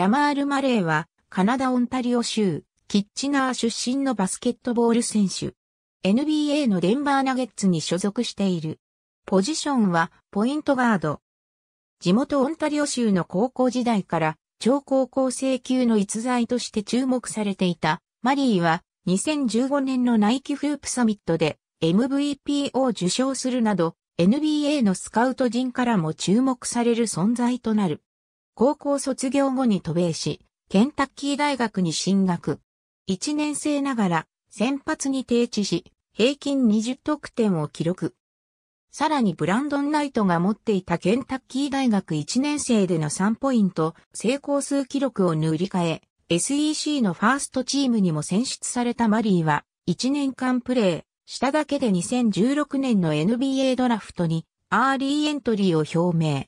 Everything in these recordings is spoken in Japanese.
ジャマール・マレーは、カナダ・オンタリオ州、キッチナー出身のバスケットボール選手。NBA のデンバーナゲッツに所属している。ポジションは、ポイントガード。地元オンタリオ州の高校時代から、超高校生級の逸材として注目されていた、マリーは、2015年のナイキフープサミットで、MVP を受賞するなど、NBA のスカウト陣からも注目される存在となる。高校卒業後に渡米し、ケンタッキー大学に進学。1年生ながら先発に定置し、平均20得点を記録。さらにブランドン・ナイトが持っていたケンタッキー大学1年生での3ポイント成功数記録を塗り替え、SEC のファーストチームにも選出されたマリーは、1年間プレーしただけで2016年の NBA ドラフトにアーリーエントリーを表明。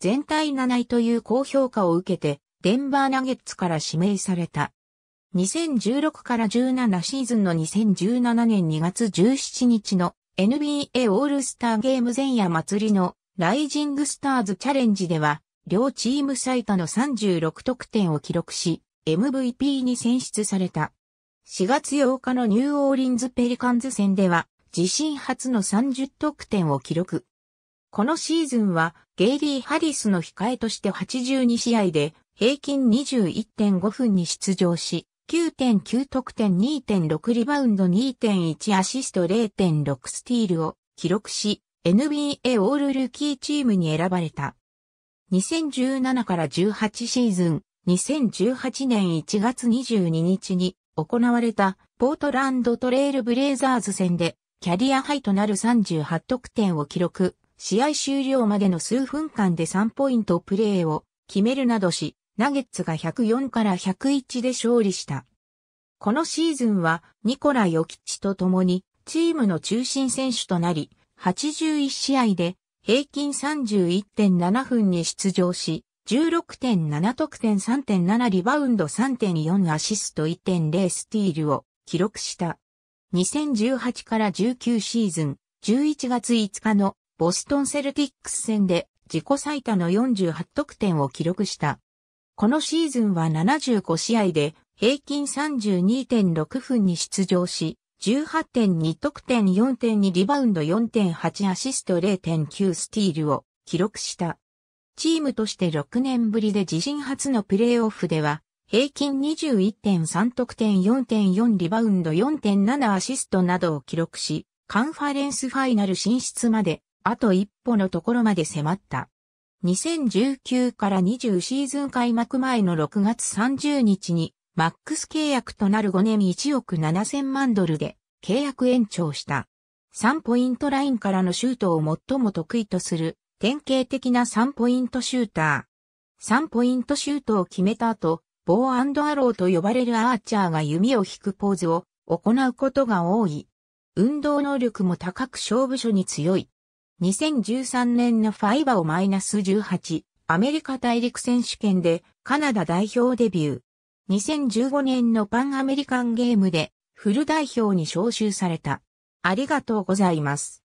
全体7位という高評価を受けて、デンバーナゲッツから指名された。2016から17シーズンの2017年2月17日の NBA オールスターゲーム前夜祭りのライジングスターズチャレンジでは、両チーム最多の36得点を記録し、MVP に選出された。4月8日のニューオーリンズペリカンズ戦では、自身初の30得点を記録。このシーズンはゲイリー・ハリスの控えとして82試合で平均21.5分に出場し、9.9得点2.6リバウンド2.1アシスト0.6スティールを記録し、NBA オールルーキーチームに選ばれた。2017から18シーズン、2018年1月22日に行われたポートランドトレイルブレイザーズ戦でキャリアハイとなる38得点を記録、試合終了までの数分間で3ポイントプレーを決めるなどし、ナゲッツが104から101で勝利した。このシーズンはニコラ・ヨキッチと共にチームの中心選手となり、81試合で平均31.7分に出場し、16.7得点3.7リバウンド3.4アシスト1.0スティールを記録した。2018から19シーズン11月5日のボストンセルティックス戦で自己最多の48得点を記録した。このシーズンは75試合で平均32.6分に出場し、18.2得点4.2リバウンド4.8アシスト0.9スティールを記録した。チームとして6年ぶりで自身初のプレーオフでは、平均21.3得点4.4リバウンド4.7アシストなどを記録し、カンファレンスファイナル進出まであと一歩のところまで迫った。2019から20シーズン開幕前の6月30日に、マックス契約となる5年1億7000万ドルで契約延長した。3ポイントラインからのシュートを最も得意とする典型的な3ポイントシューター。3ポイントシュートを決めた後、ボーアローと呼ばれるアーチャーが弓を引くポーズを行うことが多い。運動能力も高く勝負所に強い。2013年のファイバをマイナス18、アメリカ大陸選手権でカナダ代表デビュー。2015年のパンアメリカンゲームでフル代表に招集された。ありがとうございます。